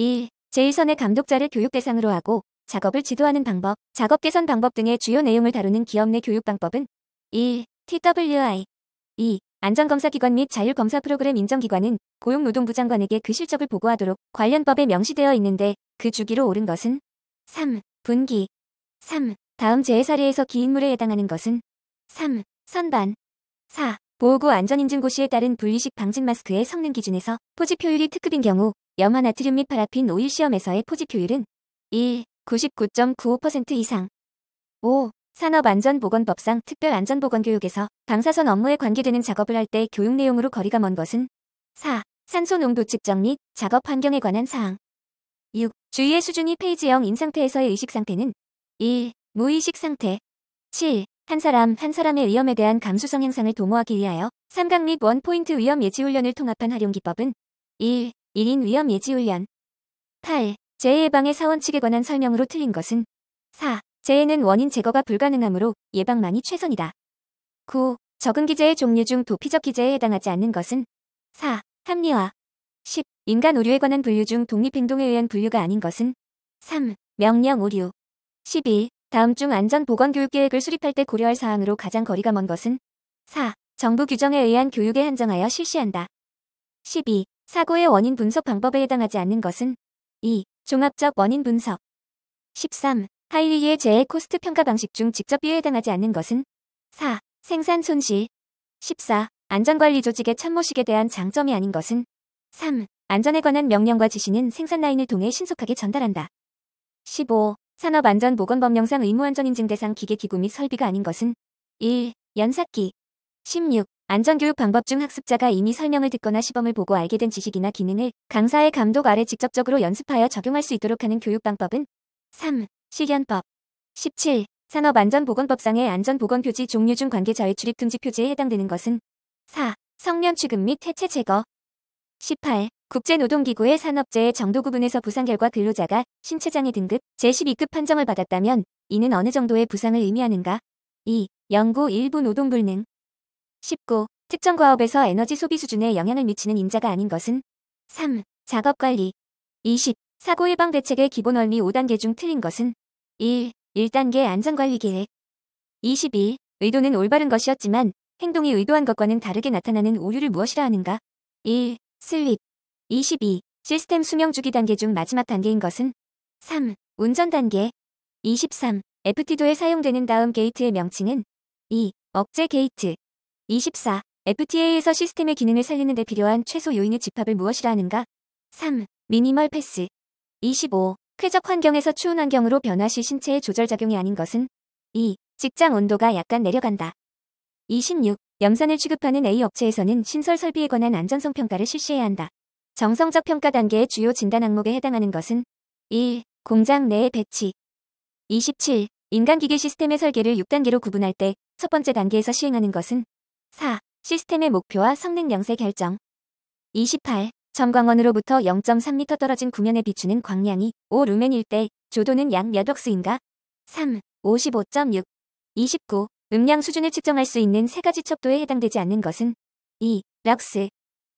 1. 제1선의 감독자를 교육 대상으로 하고 작업을 지도하는 방법, 작업 개선 방법 등의 주요 내용을 다루는 기업 내 교육 방법은 1. TWI 2. 안전검사기관 및 자율검사 프로그램 인정기관은 고용노동부 장관에게 그 실적을 보고하도록 관련법에 명시되어 있는데 그 주기로 옳은 것은 3. 분기 3. 다음 제해 사례에서 기인물에 해당하는 것은 3. 선반 4. 보호구 안전인증고시에 따른 분리식 방진 마스크의 성능 기준에서 포집 효율이 특급인 경우 염화 나트륨 및 파라핀 오일 시험에서의 포집 효율은 1. 99.95% 이상 5. 산업안전보건법상 특별안전보건교육에서 방사선 업무에 관계되는 작업을 할 때 교육 내용으로 거리가 먼 것은 4. 산소 농도 측정 및 작업 환경에 관한 사항 6. 주의의 수준이 페이지 형인 상태에서의 의식 상태는 1. 무의식 상태 7. 한 사람 한 사람의 위험에 대한 감수성 향상을 도모하기 위하여 삼각 및 원포인트 위험 예지 훈련을 통합한 활용 기법은 1. 1인 위험 예지 훈련 8. 재해 예방의 사원칙에 관한 설명으로 틀린 것은 4. 재해는 원인 제거가 불가능하므로 예방만이 최선이다. 9. 적응 기재의 종류 중 도피적 기재에 해당하지 않는 것은 4. 합리화 10. 인간 오류에 관한 분류 중 독립행동에 의한 분류가 아닌 것은 3. 명령 오류 11. 다음 중 안전보건교육계획을 수립할 때 고려할 사항으로 가장 거리가 먼 것은 4. 정부 규정에 의한 교육에 한정하여 실시한다. 12. 사고의 원인 분석 방법에 해당하지 않는 것은 2. 종합적 원인 분석 13. 하이위의 재해 코스트 평가 방식 중 직접 비에 해당하지 않는 것은 4. 생산 손실 14. 안전관리 조직의 참모식에 대한 장점이 아닌 것은 3. 안전에 관한 명령과 지시는 생산 라인을 통해 신속하게 전달한다. 15. 산업안전보건법령상 의무안전인증 대상 기계기구 및 설비가 아닌 것은 1. 연삭기 16. 안전교육 방법 중 학습자가 이미 설명을 듣거나 시범을 보고 알게 된 지식이나 기능을 강사의 감독 아래 직접적으로 연습하여 적용할 수 있도록 하는 교육 방법은 3. 실현법 17. 산업안전보건법상의 안전보건표지 종류 중 관계자의 출입금지 표지에 해당되는 것은 4. 성면 취급 및 해체 제거 18. 국제노동기구의 산업재해 정도 구분에서 부상 결과 근로자가 신체장애 등급 제12급 판정을 받았다면 이는 어느 정도의 부상을 의미하는가? 2. 연구 일부 노동 불능 19. 특정 과업에서 에너지 소비 수준에 영향을 미치는 인자가 아닌 것은 3. 작업관리 20. 사고 예방 대책의 기본 원리 5단계 중 틀린 것은 1. 1단계 안전관리 계획 21. 의도는 올바른 것이었지만 행동이 의도한 것과는 다르게 나타나는 오류를 무엇이라 하는가? 1. 슬립 22. 시스템 수명 주기 단계 중 마지막 단계인 것은 3. 운전 단계 23. FT도에 사용되는 다음 게이트의 명칭은 2. 억제 게이트 24. FTA에서 시스템의 기능을 살리는 데 필요한 최소 요인의 집합을 무엇이라 하는가? 3. 미니멀 패스 25. 쾌적 환경에서 추운 환경으로 변화 시 신체의 조절작용이 아닌 것은 2. 직장 온도가 약간 내려간다. 26. 염산을 취급하는 A 업체에서는 신설 설비에 관한 안전성 평가를 실시해야 한다. 정성적 평가 단계의 주요 진단 항목에 해당하는 것은 1. 공장 내의 배치 27. 인간기계 시스템의 설계를 6단계로 구분할 때 첫 번째 단계에서 시행하는 것은 4. 시스템의 목표와 성능 영세 결정 28. 점광원으로부터 0.3m 떨어진 구면에 비추는 광량이 5 루멘일 때 조도는 약 몇 억스인가? 3. 55.6 29. 음량 수준을 측정할 수 있는 세 가지 척도에 해당되지 않는 것은 2. 럭스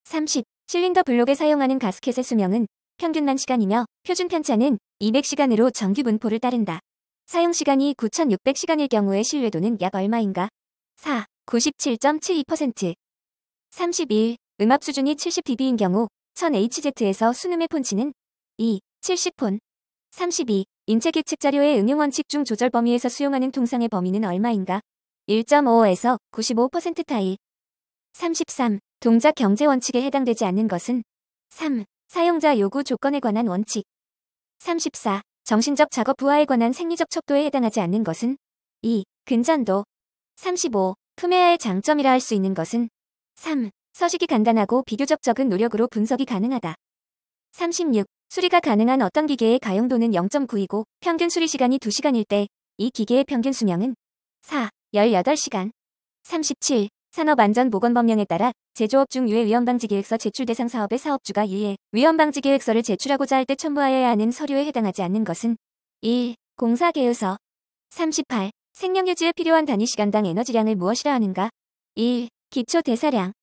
30. 실린더 블록에 사용하는 가스켓의 수명은 평균만 시간이며 표준 편차는 200시간으로 정규 분포를 따른다. 사용 시간이 9,600시간일 경우의 신뢰도는 약 얼마인가? 4. 97.72% 31. 음압 수준이 70dB인 경우 1000HZ에서 수음의 폰치는 2. 70폰 32. 인체 계측 자료의 응용 원칙 중 조절 범위에서 수용하는 통상의 범위는 얼마인가? 1.5에서 95% 타일 33. 동작 경제 원칙에 해당되지 않는 것은 3. 사용자 요구 조건에 관한 원칙 34. 정신적 작업 부하에 관한 생리적 척도에 해당하지 않는 것은 2. 근전도 35. 품웨어의 장점이라 할 수 있는 것은 3. 서식이 간단하고 비교적 적은 노력으로 분석이 가능하다. 36. 수리가 가능한 어떤 기계의 가용도는 0.9이고 평균 수리 시간이 2시간일 때 이 기계의 평균 수명은 4. 18시간 37. 산업안전보건법령에 따라 제조업 중 유해 위험방지계획서 제출 대상 사업의 사업주가 이에 위험방지계획서를 제출하고자 할 때 첨부하여야 하는 서류에 해당하지 않는 것은 1. 공사계획서 38. 생명유지에 필요한 단위시간당 에너지량을 무엇이라 하는가 1. 기초대사량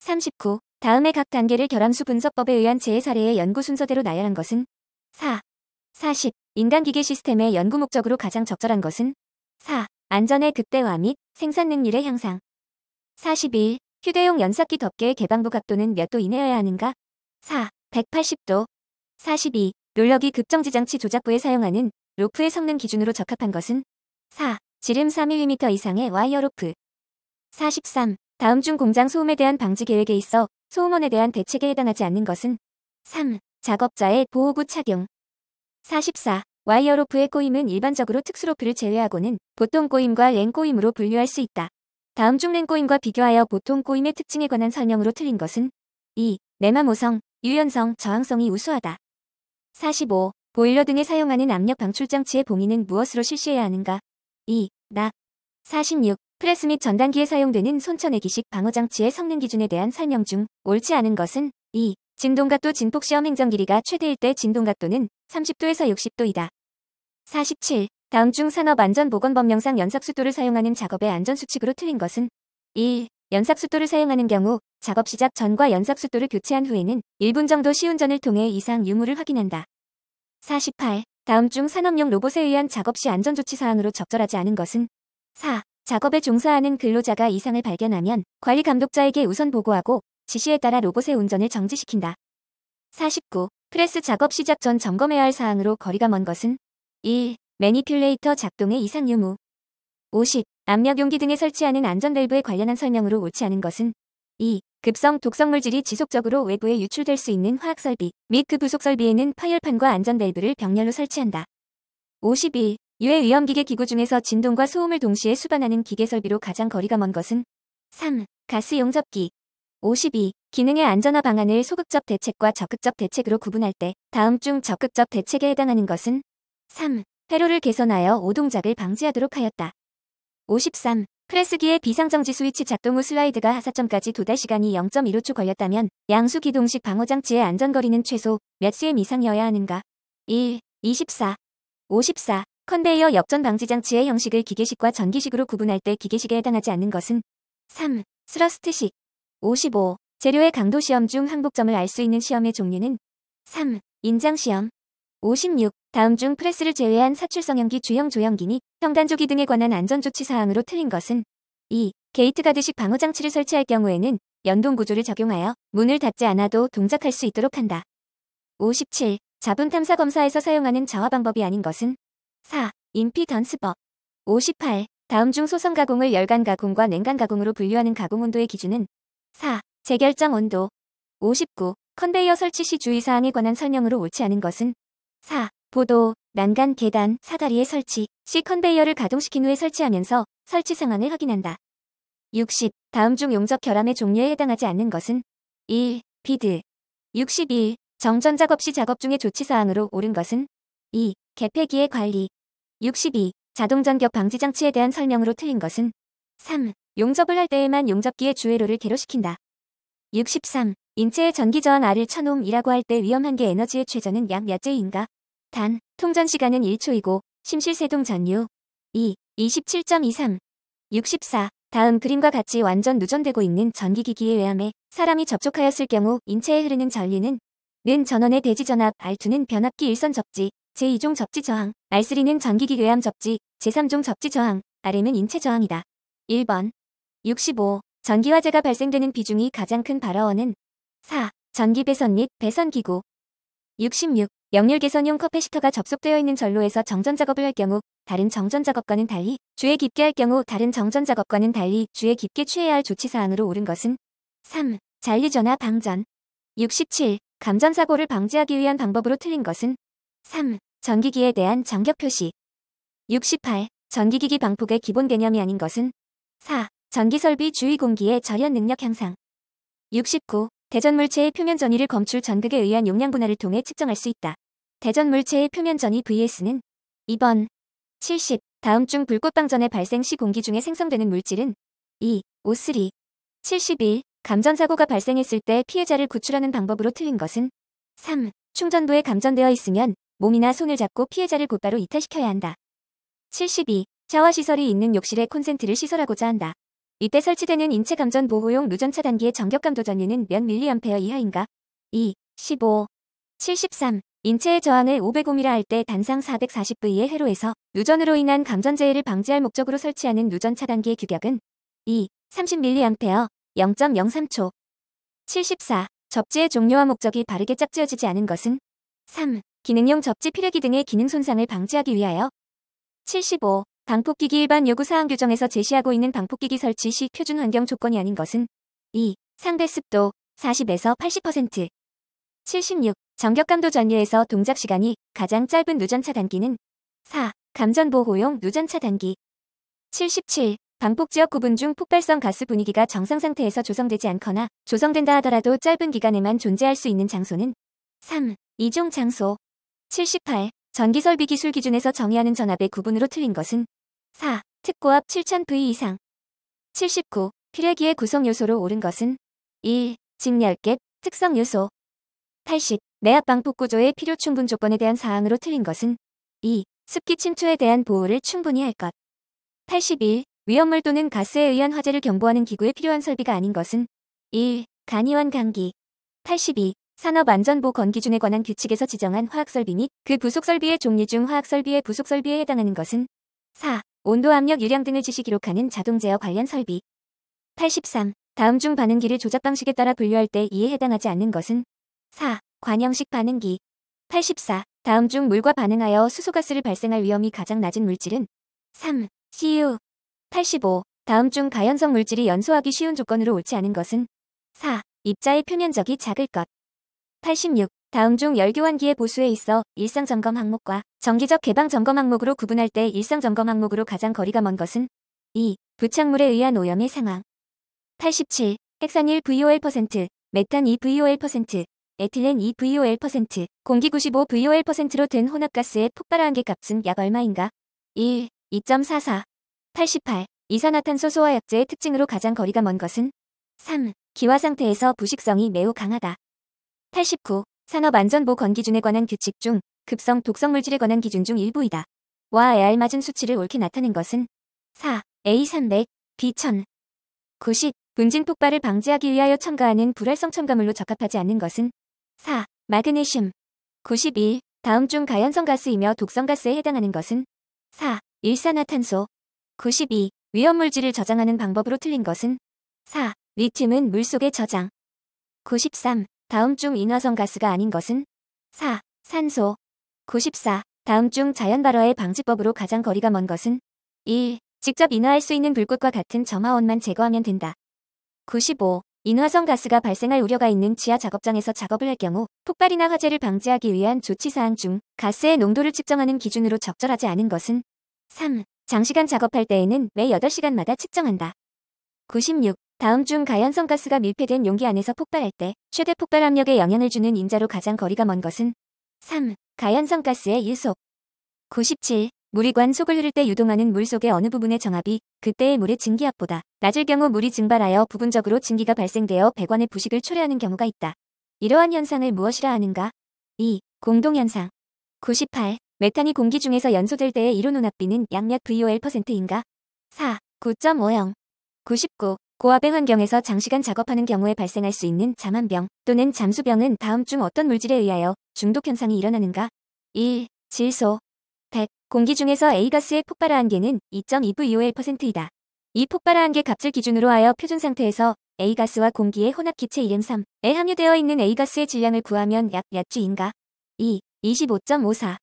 39. 다음의 각 단계를 결함수 분석법에 의한 재해 사례의 연구 순서대로 나열한 것은 4. 40. 인간기계 시스템의 연구 목적으로 가장 적절한 것은 4. 안전의 극대화 및 생산 능률의 향상. 4 1 휴대용 연삭기 덮개의 개방부 각도는 몇 도 이내여야 하는가? 4. 180도. 42. 놀러기 급정지장치 조작부에 사용하는 로프의 성능 기준으로 적합한 것은? 4. 지름 4mm 이상의 와이어 로프. 43. 다음 중 공장 소음에 대한 방지 계획에 있어 소음원에 대한 대책에 해당하지 않는 것은? 3. 작업자의 보호구 착용. 44. 와이어로프의 꼬임은 일반적으로 특수로프를 제외하고는 보통 꼬임과 랭 꼬임으로 분류할 수 있다. 다음 중 랭 꼬임과 비교하여 보통 꼬임의 특징에 관한 설명으로 틀린 것은 2. 내마모성, 유연성, 저항성이 우수하다. 45. 보일러 등에 사용하는 압력 방출 장치의 봉인은 무엇으로 실시해야 하는가? 2. 나. 46. 프레스 및 전단기에 사용되는 손천내기식 방어 장치의 성능 기준에 대한 설명 중 옳지 않은 것은 2. 진동각도 진폭시험 행정 길이가 최대일 때 진동각도는 30도에서 60도이다. 47. 다음 중 산업안전보건법령상 연삭수도를 사용하는 작업의 안전수칙으로 틀린 것은 1. 연삭수도를 사용하는 경우 작업 시작 전과 연삭수도를 교체한 후에는 1분 정도 시운전을 통해 이상 유무를 확인한다. 48. 다음 중 산업용 로봇에 의한 작업 시 안전조치 사항으로 적절하지 않은 것은 4. 작업에 종사하는 근로자가 이상을 발견하면 관리 감독자에게 우선 보고하고 지시에 따라 로봇의 운전을 정지시킨다. 49. 프레스 작업 시작 전 점검해야 할 사항으로 거리가 먼 것은 1. 매니큘레이터 작동의 이상 유무 50. 압력 용기 등에 설치하는 안전 밸브에 관련한 설명으로 옳지 않은 것은 2. 급성 독성 물질이 지속적으로 외부에 유출될 수 있는 화학 설비 및 그 부속 설비에는 파열판과 안전 밸브를 병렬로 설치한다. 51. 유해 위험 기계 기구 중에서 진동과 소음을 동시에 수반하는 기계 설비로 가장 거리가 먼 것은 3. 가스 용접기 52. 기능의 안전화 방안을 소극적 대책과 적극적 대책으로 구분할 때 다음 중 적극적 대책에 해당하는 것은 3. 회로를 개선하여 오동작을 방지하도록 하였다. 53. 프레스기의 비상정지 스위치 작동 후 슬라이드가 하사점까지 도달 시간이 0.15초 걸렸다면 양수 기동식 방어장치의 안전거리는 최소 몇 cm 이상이어야 하는가? 1. 24. 54. 컨베이어 역전 방지 장치의 형식을 기계식과 전기식으로 구분할 때 기계식에 해당하지 않는 것은 3. 스러스트식 55. 재료의 강도 시험 중 항복점을 알 수 있는 시험의 종류는 3. 인장 시험 56. 다음 중 프레스를 제외한 사출성형기, 주형 조형기니 평단조기 등에 관한 안전조치 사항으로 틀린 것은 2. 게이트가드식 방어장치를 설치할 경우에는 연동구조를 적용하여 문을 닫지 않아도 동작할 수 있도록 한다. 57. 자분 탐사 검사에서 사용하는 저하 방법이 아닌 것은 4. 임피던스법 58. 다음 중 소성 가공을 열간 가공과 냉간 가공으로 분류하는 가공 온도의 기준은 4. 재결정 온도 59. 컨베이어 설치 시 주의사항에 관한 설명으로 옳지 않은 것은 4. 보도, 난간, 계단, 사다리의 설치, C 컨베이어를 가동시킨 후에 설치하면서 설치 상황을 확인한다. 60. 다음 중 용접 결함의 종류에 해당하지 않는 것은 1. 비드 61. 정전 작업 시 작업 중에 조치 사항으로 옳은 것은 2. 개폐기의 관리 62. 자동 전격 방지 장치에 대한 설명으로 틀린 것은 3. 용접을 할 때에만 용접기의 주회로를 개로시킨다. 63. 인체의 전기 저항 R을 천옴이라고 할 때 위험한 게 에너지의 최저는 약몇 제인가? 단, 통전 시간은 1초이고 심실세동 전류 2, 27.23, 64 다음 그림과 같이 완전 누전되고 있는 전기기기에 의함에 사람이 접촉하였을 경우 인체에 흐르는 전류는 는 전원의 대지 전압, R2는 변압기 일선 접지, 제2종 접지 저항, R3는 전기기 외암 접지, 제3종 접지 저항, RM은 인체 저항이다. 1번 65. 전기화재가 발생되는 비중이 가장 큰 발화원은 4. 전기배선 및 배선기구 66. 역률 개선용 커패시터가 접속되어 있는 전로에서 정전 작업을 할 경우 다른 정전 작업과는 달리 주에 깊게 할 경우 다른 정전 작업과는 달리 주에 깊게 취해야 할 조치사항으로 옳은 것은 3. 잔리전화 방전 67. 감전사고를 방지하기 위한 방법으로 틀린 것은 3. 전기기에 대한 전격 표시 68. 전기기기 방폭의 기본 개념이 아닌 것은 4. 전기설비 주의공기의 절연 능력 향상 69. 대전 물체의 표면 전위를 검출 전극에 의한 용량 분할을 통해 측정할 수 있다. 대전 물체의 표면 전위 VS는 2번 70 다음 중불꽃방전에 발생 시 공기 중에 생성되는 물질은 2, 5 3 71 감전사고가 발생했을 때 피해자를 구출하는 방법으로 틀린 것은 3. 충전부에 감전되어 있으면 몸이나 손을 잡고 피해자를 곧바로 이탈시켜야 한다. 72. 샤워시설이 있는 욕실에 콘센트를 시설하고자 한다. 이때 설치되는 인체 감전 보호용 누전차 단기의 전격감도 전류는 몇 밀리암페어 이하인가? 2, 15, 73. 인체의 저항을 5 0 0 5 m 라할 때 단상 440V의 회로에서 누전으로 인한 감전재해를 방지할 목적으로 설치하는 누전차 단기의 규격은 2, 3 0밀리페어 0.03초. 74. 접지의 종료와 목적이 바르게 짝지어지지 않은 것은 3. 기능용 접지 피뢰기 등의 기능 손상을 방지하기 위하여 75. 방폭기기 일반 요구사항 규정에서 제시하고 있는 방폭기기 설치 시 표준 환경 조건이 아닌 것은 2. 상대 습도 40에서 80% 76. 전격감도 전류에서 동작 시간이 가장 짧은 누전차 단기는 4. 감전보호용 누전차 단기 77. 방폭지역 구분 중 폭발성 가스 분위기가 정상 상태에서 조성되지 않거나 조성된다 하더라도 짧은 기간에만 존재할 수 있는 장소는 3. 이중 장소 78. 전기설비 기술 기준에서 정의하는 전압의 구분으로 틀린 것은 4. 특고압 7000V 이상 79. 필레기의 구성 요소로 오른 것은 1. 직렬객 특성 요소 80. 내압 방폭 구조의 필요 충분 조건에 대한 사항으로 틀린 것은 2. 습기 침투에 대한 보호를 충분히 할 것. 81. 위험물 또는 가스에 의한 화재를 경보하는 기구에 필요한 설비가 아닌 것은 1. 간이완 감기 82. 산업안전보 건기준에 관한 규칙에서 지정한 화학설비 및 그 부속설비의 종류 중 화학설비의 부속설비에 해당하는 것은 4. 온도, 압력, 유량 등을 지시 기록하는 자동 제어 관련 설비. 83. 다음 중 반응기를 조작 방식에 따라 분류할 때 이에 해당하지 않는 것은 4. 관형식 반응기 84. 다음 중 물과 반응하여 수소가스를 발생할 위험이 가장 낮은 물질은 3. CU 85. 다음 중 가연성 물질이 연소하기 쉬운 조건으로 옳지 않은 것은 4. 입자의 표면적이 작을 것 86. 다음 중 열교환기의 보수에 있어 일상 점검 항목과 정기적 개방 점검 항목으로 구분할 때 일상 점검 항목으로 가장 거리가 먼 것은 2. 부착물에 의한 오염의 상황 87. 핵산일 VOL%, 메탄 2 VOL%, 에틸렌 2 VOL%, 공기 95 VOL%로 된 혼합가스의 폭발한 게 값은 약 얼마인가? 1. 2.44 88. 이산화탄소 소화약제의 특징으로 가장 거리가 먼 것은 3. 기화 상태에서 부식성이 매우 강하다. 89. 산업안전보건 기준에 관한 규칙 중 급성 독성 물질에 관한 기준 중 일부이다. 와에 알맞은 수치를 옳게 나타낸 것은 4. A300, B1000, 90. 분진 폭발을 방지하기 위하여 첨가하는 불활성 첨가물로 적합하지 않는 것은 4. 마그네슘 91. 다음 중 가연성 가스이며 독성 가스에 해당하는 것은 4. 일산화탄소 92. 위험물질을 저장하는 방법으로 틀린 것은 4. 리튬은 물속에 저장 93. 다음 중 인화성 가스가 아닌 것은? 4. 산소. 94. 다음 중 자연 발화의 방지법으로 가장 거리가 먼 것은? 1. 직접 인화할 수 있는 불꽃과 같은 점화원만 제거하면 된다. 95. 인화성 가스가 발생할 우려가 있는 지하 작업장에서 작업을 할 경우 폭발이나 화재를 방지하기 위한 조치사항 중 가스의 농도를 측정하는 기준으로 적절하지 않은 것은 3. 장시간 작업할 때에는 매 8시간마다 측정한다. 96. 다음 중 가연성 가스가 밀폐된 용기 안에서 폭발할 때 최대 폭발 압력에 영향을 주는 인자로 가장 거리가 먼 것은 3. 가연성 가스의 유속 97. 물이관 속을 흐를 때 유동하는 물 속의 어느 부분의 정압이 그때의 물의 증기압보다 낮을 경우 물이 증발하여 부분적으로 증기가 발생되어 배관의 부식을 초래하는 경우가 있다. 이러한 현상을 무엇이라 하는가? 2. 공동현상 98. 메탄이 공기 중에서 연소될 때의 이론 혼압비는약몇 VOL%인가? 4. 9.50 99. 고압의 환경에서 장시간 작업하는 경우에 발생할 수 있는 자만병 또는 잠수병은 다음 중 어떤 물질에 의하여 중독 현상이 일어나는가? 1. 질소 100. 공기 중에서 A가스의 폭발화 한계는 2.2VOL%이다. 이 폭발화 한계 값을 기준으로 하여 표준 상태에서 A가스와 공기의 혼합 기체 1M3에 함유되어 있는 A가스의 질량을 구하면 약몇 주인가? 2. 25.54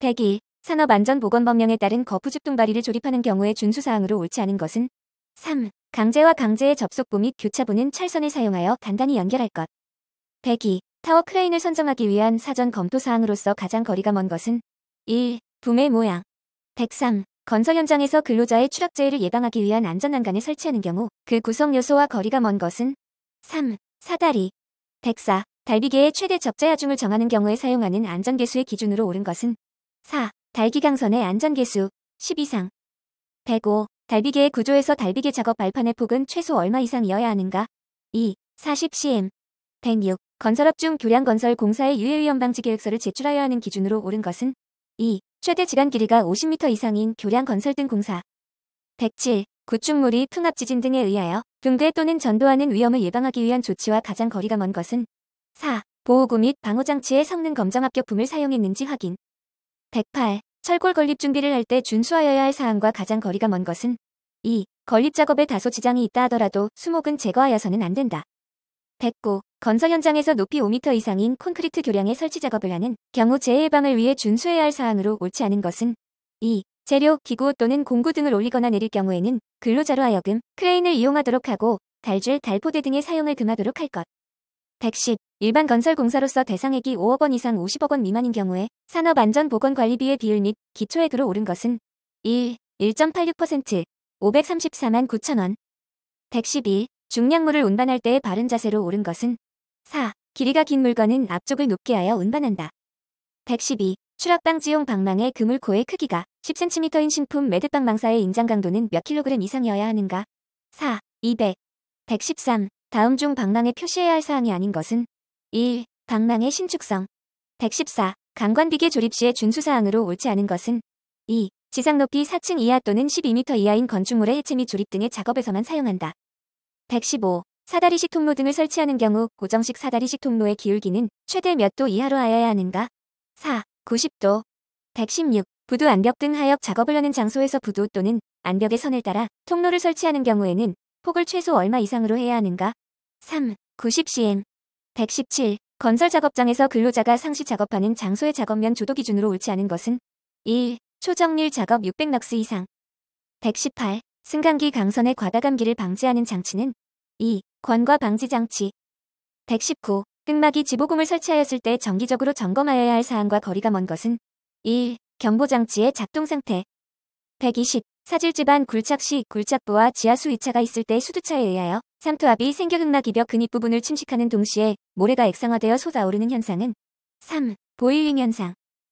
101. 산업안전보건법령에 따른 거푸집 둥바리를 조립하는 경우에 준수사항으로 옳지 않은 것은 3. 강제와 강제의 접속부 및 교차부는 철선을 사용하여 간단히 연결할 것. 102. 타워 크레인을 선정하기 위한 사전 검토 사항으로서 가장 거리가 먼 것은 1. 붐의 모양 103. 건설 현장에서 근로자의 추락재해를 예방하기 위한 안전난간을 설치하는 경우 그 구성 요소와 거리가 먼 것은 3. 사다리 104. 달비계의 최대 적재하중을 정하는 경우에 사용하는 안전계수의 기준으로 옳은 것은 4. 달기강선의 안전계수 10 이상 105. 달비계의 구조에서 달비계 작업 발판의 폭은 최소 얼마 이상이어야 하는가? 2. 40cm 106. 건설업 중 교량 건설 공사의 유해 위험 방지 계획서를 제출하여야 하는 기준으로 옳은 것은 2. 최대 지간 길이가 50m 이상인 교량 건설 등 공사 107. 구축물이 풍압 지진 등에 의하여 붕괴 또는 전도하는 위험을 예방하기 위한 조치와 가장 거리가 먼 것은 4. 보호구 및 방호장치의 성능 검정 합격품을 사용했는지 확인 108. 철골 건립 준비를 할 때 준수하여야 할 사항과 가장 거리가 먼 것은 2. 건립 작업에 다소 지장이 있다 하더라도 수목은 제거하여서는 안 된다. 1 0 0고 건설 현장에서 높이 5m 이상인 콘크리트 교량의 설치 작업을 하는 경우 재해 예방을 위해 준수해야 할 사항으로 옳지 않은 것은 2. 재료, 기구 또는 공구 등을 올리거나 내릴 경우에는 근로자로 하여금 크레인을 이용하도록 하고 달줄, 달포대 등의 사용을 금하도록 할 것. 110. 일반 건설공사로서 대상액이 5억 원 이상 50억 원 미만인 경우에 산업안전보건관리비의 비율 및 기초액으로 오른 것은 1. 1.86% 534만 9천 원 112. 중량물을 운반할 때의 바른 자세로 오른 것은 4. 길이가 긴 물건은 앞쪽을 높게 하여 운반한다. 112. 추락방지용 방망의 그물코의 크기가 10cm인 신품 매듭방망사의 인장 강도는 몇 킬로그램 이상이어야 하는가? 4. 200. 113. 다음 중 방랑에 표시해야 할 사항이 아닌 것은 1. 방랑의 신축성 114. 강관비계 조립 시의 준수사항으로 옳지 않은 것은 2. 지상 높이 4층 이하 또는 12m 이하인 건축물의 해체 및 조립 등의 작업에서만 사용한다. 115. 사다리식 통로 등을 설치하는 경우 고정식 사다리식 통로의 기울기는 최대 몇 도 이하로 하여야 하는가? 4. 90도 116. 부두 안벽 등 하역 작업을 하는 장소에서 부두 또는 안벽의 선을 따라 통로를 설치하는 경우에는 폭을 최소 얼마 이상으로 해야 하는가? 3. 90cm 117. 건설 작업장에서 근로자가 상시 작업하는 장소의 작업면 조도 기준으로 옳지 않은 것은 1. 초정률 작업 600럭스 이상 118. 승강기 강선의 과다감기를 방지하는 장치는 2. 권과 방지 장치 119. 끈막이 지보공을 설치하였을 때 정기적으로 점검하여야 할 사항과 거리가 먼 것은 1. 경보장치의 작동 상태 120. 사질집안 굴착시, 굴착부와 지하수 2차가 있을 때 수두차에 의하여 삼투압이 생겨 극락 이벽 근입 부분을 침식하는 동시에 모래가 액상화되어 솟아오르는 현상은 3. 보일링 현상